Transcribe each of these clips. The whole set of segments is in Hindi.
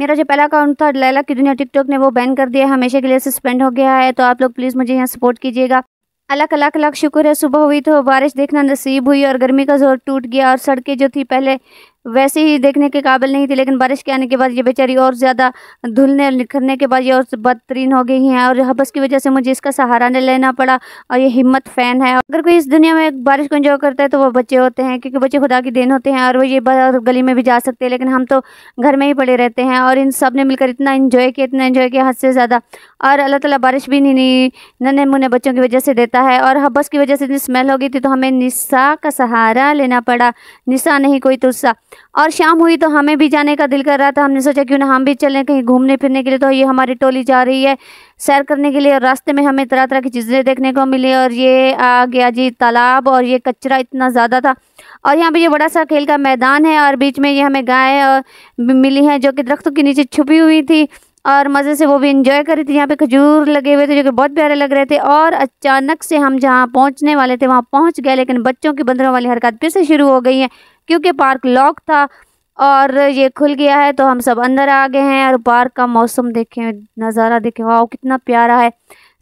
मेरा जो पहला अकाउंट था लैला की दुनिया टिकटॉक ने वो बैन कर दिया हमेशा के लिए सस्पेंड हो गया है तो आप लोग प्लीज़ मुझे यहाँ सपोर्ट कीजिएगा अलग अलग अलग शुक्र है सुबह हुई तो बारिश देखना नसीब हुई और गर्मी का जोर टूट गया और सड़कें जो थी पहले वैसे ही देखने के काबिल नहीं थी लेकिन बारिश के आने के बाद ये बेचारी और ज़्यादा धुलने और निखरने के बाद ये और बदतरीन हो गई हैं और हबस की वजह से मुझे इसका सहारा नहीं लेना पड़ा और ये हिम्मत फ़ैन है अगर कोई इस दुनिया में बारिश को इंजॉय करता है तो वो बच्चे होते हैं क्योंकि बच्चे खुदा के देन होते हैं और वो ये गली में भी जा सकते हैं लेकिन हम तो घर में ही पड़े रहते हैं और इन सब ने मिलकर इतना इन्जॉय किया इतना इन्जॉय किया हद से ज़्यादा और अल्लाह तला बारिश भी नहीं नन्हे मुन्ने बच्चों की वजह से देता है और हबस की वजह से इतनी स्मेल हो गई थी तो हमें निशा का सहारा लेना पड़ा निशा नहीं कोई तुस्सा और शाम हुई तो हमें भी जाने का दिल कर रहा था हमने सोचा क्यों ना हम भी चलें कहीं घूमने फिरने के लिए तो ये हमारी टोली जा रही है सैर करने के लिए और रास्ते में हमें तरह तरह की चीज़ें देखने को मिली और ये आ गया जी तालाब और ये कचरा इतना ज़्यादा था और यहाँ पे ये बड़ा सा खेल का मैदान है और बीच में ये हमें गाय मिली हैं जो कि दरख्तों के नीचे छुपी हुई थी और मज़े से वो भी इन्जॉय कर रही थी यहाँ पे खजूर लगे हुए थे जो कि बहुत प्यारे लग रहे थे और अचानक से हम जहाँ पहुँचने वाले थे वहाँ पहुँच गए लेकिन बच्चों की बंदरों वाली हरकत फिर से शुरू हो गई है क्योंकि पार्क लॉक था और ये खुल गया है तो हम सब अंदर आ गए हैं और पार्क का मौसम देखें नज़ारा देखें वाह कितना प्यारा है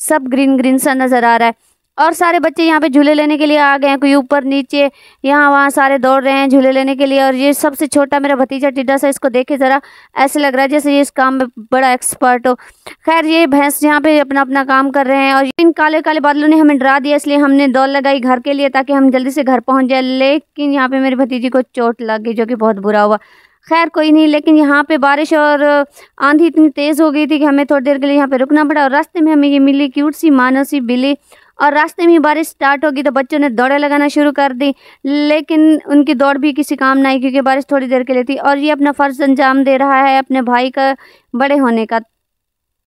सब ग्रीन ग्रीन सा नज़र आ रहा है और सारे बच्चे यहाँ पे झूले लेने के लिए आ गए हैं कोई ऊपर नीचे यहाँ वहाँ सारे दौड़ रहे हैं झूले लेने के लिए और ये सबसे छोटा मेरा भतीजा टिड्डा सा इसको देखे ज़रा ऐसे लग रहा है जैसे ये इस काम में बड़ा एक्सपर्ट हो खैर ये भैंस यहाँ पे अपना अपना काम कर रहे हैं और इन काले काले बादलों ने हमें डरा दिया इसलिए हमने दौड़ लगाई घर के लिए ताकि हम जल्दी से घर पहुँच जाए लेकिन यहाँ पर मेरे भतीजी को चोट लग गई जो कि बहुत बुरा हुआ खैर कोई नहीं लेकिन यहाँ पे बारिश और आंधी इतनी तेज़ हो गई थी कि हमें थोड़ी देर के लिए यहाँ पे रुकना पड़ा और रास्ते में हमें ये मिली क्यूट सी मानो सी और रास्ते में ही बारिश स्टार्ट होगी तो बच्चों ने दौड़े लगाना शुरू कर दी लेकिन उनकी दौड़ भी किसी काम नहीं क्योंकि बारिश थोड़ी देर के लिए थी और ये अपना फ़र्ज अंजाम दे रहा है अपने भाई का बड़े होने का